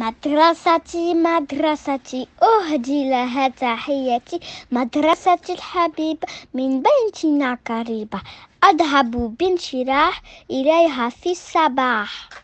مدرستي مدرستي أهدي لها تحيتي مدرستي الحبيبة من بنتنا قريبة أذهب بانشراح إليها في الصباح